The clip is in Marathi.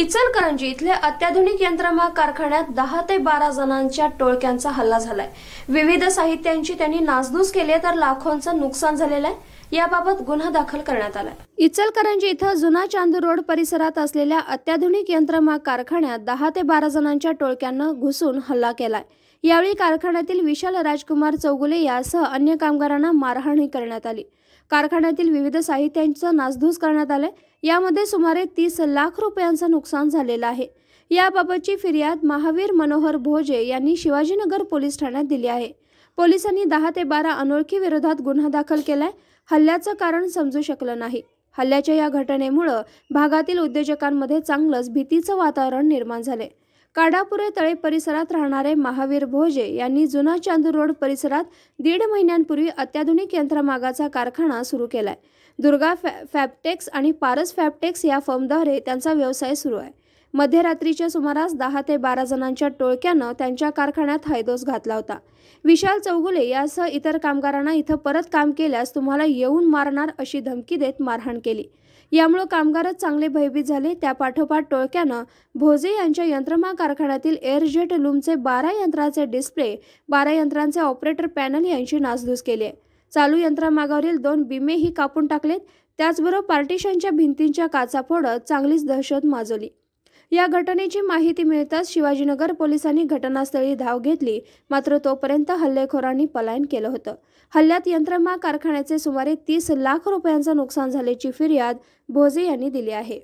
इचलकरंजी इथल्या अत्याधुनिक यंत्रमाग कारखान्यात दहा ते बारा जणांच्या टोळक्यांचा हल्ला झालाय विविध साहित्यांची त्यांनी नासधूस केली तर लाखोंचं नुकसान झालेलं आहे याबाबत गुन्हा दाखल करण्यात आला इचलकरंजी इथं जुना चांदू रोड परिसरात असलेल्या अत्याधुनिक यंत्रमाग कारखान्यात दहा ते बारा जणांच्या टोळक्यानं घुसून हल्ला केलाय यावेळी कारखान्यातील विशाल राजकुमार चौगुले यासह अन्य कामगारांना मारहाणी करण्यात आली कारखान्यातील विविध साहित्यांचं नासधूस करण्यात आलं यामध्ये सुमारे तीस लाख रुपयांचं नुकसान झालेलं आहे याबाबतची फिर्याद महावीर मनोहर भोजे यांनी शिवाजीनगर पोलीस ठाण्यात दिली आहे पोलिसांनी दहा ते बारा अनोळखी विरोधात गुन्हा दाखल केलाय हल्ल्याचं कारण समजू शकलं नाही हल्ल्याच्या या घटनेमुळं भागातील उद्योजकांमध्ये चांगलंच भीतीचं वातावरण निर्माण झाले काडापुरे तळे परिसरात राहणारे महावीर भोजे यांनी जुना चांदूर रोड परिसरात दीड महिन्यांपूर्वी अत्याधुनिक यंत्रमागाचा कारखाना सुरू केलाय दुर्गा फॅ फॅपटेक्स आणि पारस फॅपटेक्स या फर्मद्वारे त्यांचा व्यवसाय सुरू आहे मध्यरात्रीच्या सुमारास दहा ते बारा जणांच्या टोळक्यानं त्यांच्या कारखान्यात हैदोस घातला होता विशाल चौगुले यासह इतर कामगारांना इथं परत काम केल्यास तुम्हाला येऊन मारणार अशी धमकी देत मारहाण केली यामुळे कामगारच चांगले भयभीत झाले त्या पाठोपाठ टोळक्यानं भोजे यांच्या यंत्रमा कारखान्यातील एअरजेट लूमचे बारा यंत्राचे डिस्प्ले बारा यंत्रांचे ऑपरेटर पॅनल यांची नासधूस केली चालू यंत्रमागावरील दोन बिमेही कापून टाकलेत त्याचबरोबर पार्टिशनच्या भिंतींच्या काचा फोडत चांगलीच दहशत माजवली या घटनेची माहिती मिळताच शिवाजीनगर पोलिसांनी घटनास्थळी धाव घेतली मात्र तोपर्यंत हल्लेखोरांनी पलायन केलं होतं हल्ल्यात यंत्रमा कारखान्याचे सुमारे तीस लाख रुपयांचं नुकसान झाल्याची फिर्याद भोजे यांनी दिली आहे